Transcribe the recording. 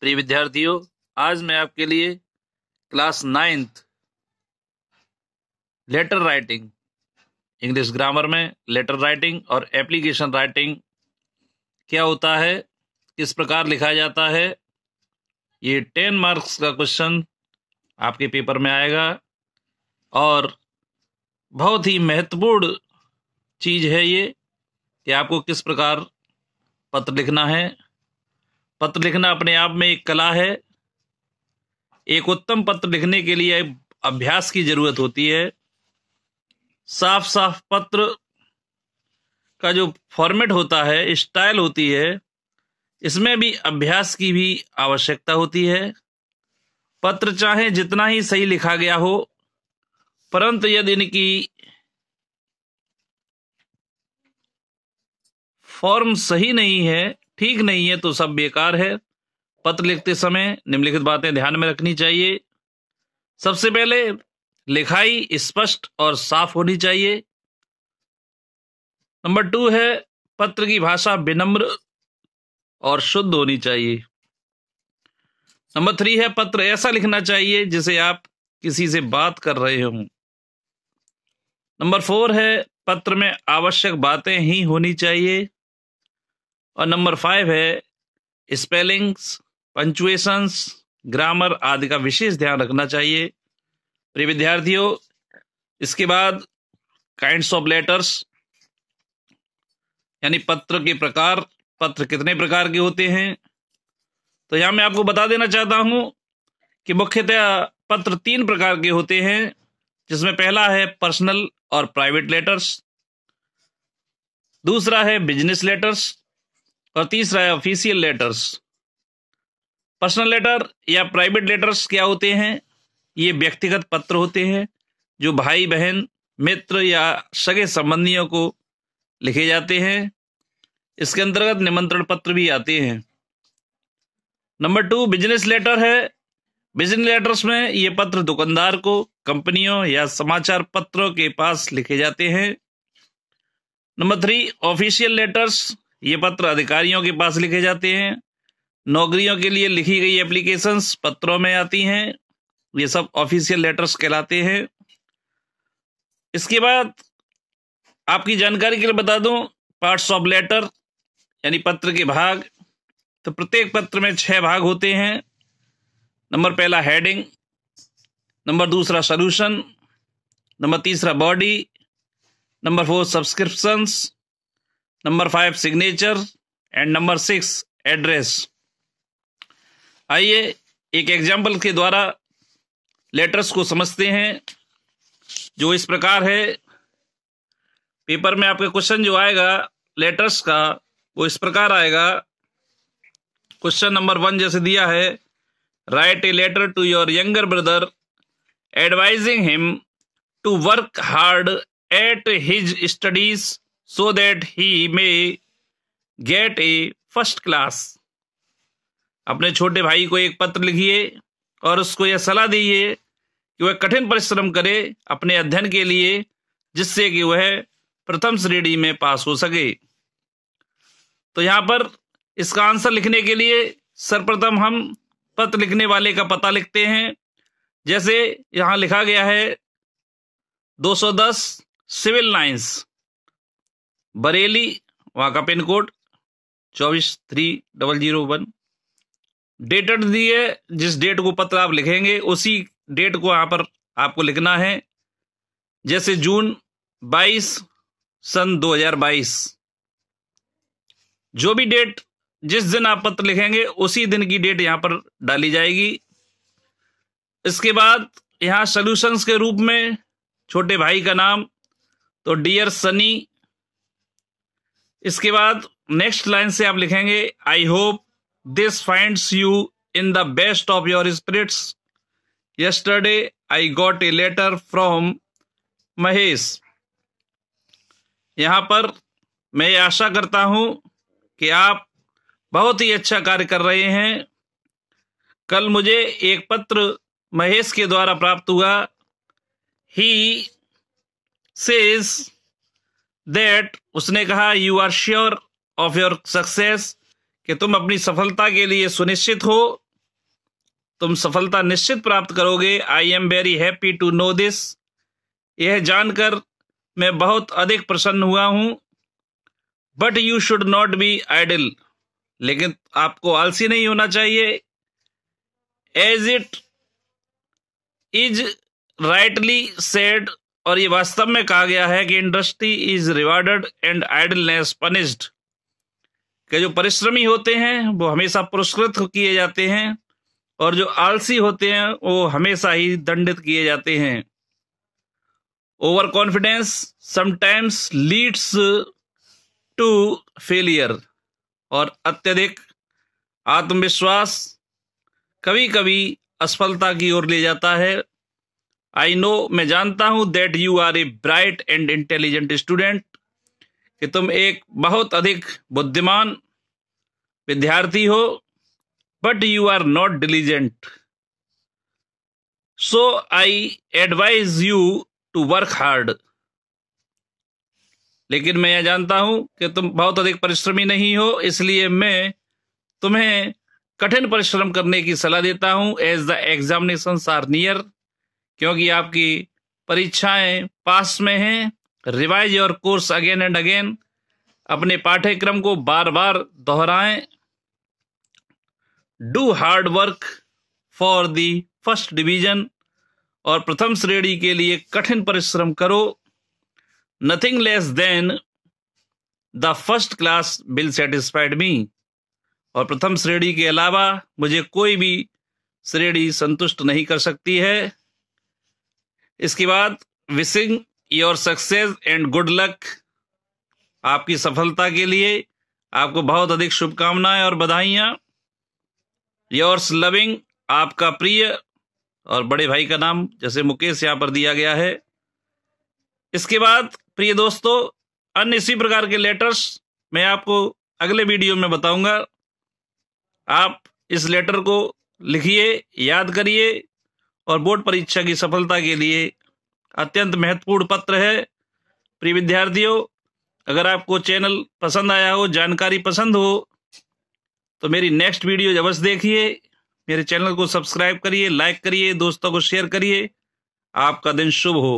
प्रिय विद्यार्थियों आज मैं आपके लिए class ninth letter writing English grammar में लेटर राइटिंग और एप्लीकेशन राइटिंग क्या होता है किस प्रकार लिखा जाता है ये टेन मार्क्स का क्वेश्चन आपके पेपर में आएगा और बहुत ही महत्वपूर्ण चीज है ये कि आपको किस प्रकार पत्र लिखना है पत्र लिखना अपने आप में एक कला है एक उत्तम पत्र लिखने के लिए अभ्यास की जरूरत होती है साफ साफ पत्र का जो फॉर्मेट होता है स्टाइल होती है इसमें भी अभ्यास की भी आवश्यकता होती है पत्र चाहे जितना ही सही लिखा गया हो परंतु यदि इनकी फॉर्म सही नहीं है ठीक नहीं है तो सब बेकार है पत्र लिखते समय निम्नलिखित बातें ध्यान में रखनी चाहिए सबसे पहले लिखाई स्पष्ट और साफ होनी चाहिए नंबर टू है पत्र की भाषा विनम्र और शुद्ध होनी चाहिए नंबर थ्री है पत्र ऐसा लिखना चाहिए जिसे आप किसी से बात कर रहे हो नंबर फोर है पत्र में आवश्यक बातें ही होनी चाहिए और नंबर फाइव है स्पेलिंग्स पंचुएशंस ग्रामर आदि का विशेष ध्यान रखना चाहिए प्रिय विद्यार्थियों इसके बाद काइंड्स ऑफ लेटर्स यानी पत्र के प्रकार पत्र कितने प्रकार के होते हैं तो यहां मैं आपको बता देना चाहता हूं कि मुख्यतः पत्र तीन प्रकार के होते हैं जिसमें पहला है पर्सनल और प्राइवेट लेटर्स दूसरा है बिजनेस लेटर्स और तीसरा है ऑफिशियल लेटर्स पर्सनल लेटर या प्राइवेट लेटर्स क्या होते हैं ये व्यक्तिगत पत्र होते हैं जो भाई बहन मित्र या सगे संबंधियों को लिखे जाते हैं इसके अंतर्गत निमंत्रण पत्र भी आते हैं नंबर टू बिजनेस लेटर है बिजनेस लेटर्स में ये पत्र दुकानदार को कंपनियों या समाचार पत्रों के पास लिखे जाते हैं नंबर थ्री ऑफिशियल लेटर्स ये पत्र अधिकारियों के पास लिखे जाते हैं नौकरियों के लिए लिखी गई एप्लीकेशंस पत्रों में आती हैं ये सब ऑफिशियल लेटर्स कहलाते हैं इसके बाद आपकी जानकारी के लिए बता दूं पार्ट्स ऑफ लेटर यानी पत्र के भाग तो प्रत्येक पत्र में छह भाग होते हैं नंबर पहला हेडिंग नंबर दूसरा सोल्यूशन नंबर तीसरा body number four subscriptions number five signature and number six address आइए एक एग्जाम्पल के द्वारा लेटर्स को समझते हैं जो इस प्रकार है पेपर में आपका क्वेश्चन जो आएगा लेटर्स का वो इस प्रकार आएगा क्वेश्चन नंबर वन जैसे दिया है write a letter to your younger brother advising him to work hard at his studies so that he may get a first class अपने छोटे भाई को एक पत्र लिखिए और उसको यह सलाह दीजिए कि वह कठिन परिश्रम करे अपने अध्ययन के लिए जिससे कि वह प्रथम श्रेणी में पास हो सके तो यहाँ पर इसका आंसर लिखने के लिए सर्वप्रथम हम पत्र लिखने वाले का पता लिखते हैं जैसे यहाँ लिखा गया है 210 सिविल लाइन्स बरेली वहाँ का पिन कोड चौबीस three double zero one date दी है जिस डेट को पत्र आप लिखेंगे उसी डेट को यहाँ पर आपको लिखना है जैसे जून 22 सन 2022 जो भी डेट जिस दिन आप पत्र लिखेंगे उसी दिन की डेट यहाँ पर डाली जाएगी इसके बाद यहाँ सॉल्यूशंस के रूप में छोटे भाई का नाम तो डियर सनी इसके बाद नेक्स्ट लाइन से आप लिखेंगे I hope this finds you in the best of your spirits yesterday I got a letter from Mahesh यहां पर मैं ये आशा करता हूं कि आप बहुत ही अच्छा कार्य कर रहे हैं कल मुझे एक पत्र महेश के द्वारा प्राप्त हुआ ही सेज़ दैट उसने कहा you are sure of your success कि तुम अपनी सफलता के लिए सुनिश्चित हो तुम सफलता निश्चित प्राप्त करोगे I am very happy to know this यह जानकर मैं बहुत अधिक प्रसन्न हुआ हूं but you should not be idle लेकिन आपको आलसी नहीं होना चाहिए as it is rightly said और ये वास्तव में कहा गया है कि industry is rewarded and idleness punished के जो परिश्रमी होते हैं वो हमेशा पुरस्कृत किए जाते हैं और जो आलसी होते हैं वो हमेशा ही दंडित किए जाते हैं over confidence sometimes leads to failure और अत्यधिक आत्मविश्वास कभी कभी असफलता की ओर ले जाता है आई नो मैं जानता हूं that you are a bright and intelligent student कि तुम एक बहुत अधिक बुद्धिमान विद्यार्थी हो but you are not diligent so I advise you to work hard लेकिन मैं यह जानता हूं कि तुम बहुत अधिक परिश्रमी नहीं हो इसलिए मैं तुम्हें कठिन परिश्रम करने की सलाह देता हूं as the examination are near क्योंकि आपकी परीक्षाएं पास में हैं revise your course again and again अपने पाठ्यक्रम को बार बार दोहराएं do hard work for the first division और प्रथम श्रेणी के लिए कठिन परिश्रम करो nothing less than the first class will satisfied me और प्रथम श्रेणी के अलावा मुझे कोई भी श्रेणी संतुष्ट नहीं कर सकती है इसके बाद wishing your success and good luck आपकी सफलता के लिए आपको बहुत अधिक शुभकामनाएं और बधाइयां योर्स लविंग आपका प्रिय और बड़े भाई का नाम जैसे मुकेश यहाँ पर दिया गया है इसके बाद प्रिय दोस्तों अन्य इसी प्रकार के लेटर्स मैं आपको अगले वीडियो में बताऊंगा आप इस लेटर को लिखिए याद करिए और बोर्ड परीक्षा की सफलता के लिए अत्यंत महत्वपूर्ण पत्र है प्रिय विद्यार्थियों अगर आपको चैनल पसंद आया हो जानकारी पसंद हो तो मेरी नेक्स्ट वीडियो अवश्य देखिए मेरे चैनल को सब्सक्राइब करिए लाइक करिए दोस्तों को शेयर करिए आपका दिन शुभ हो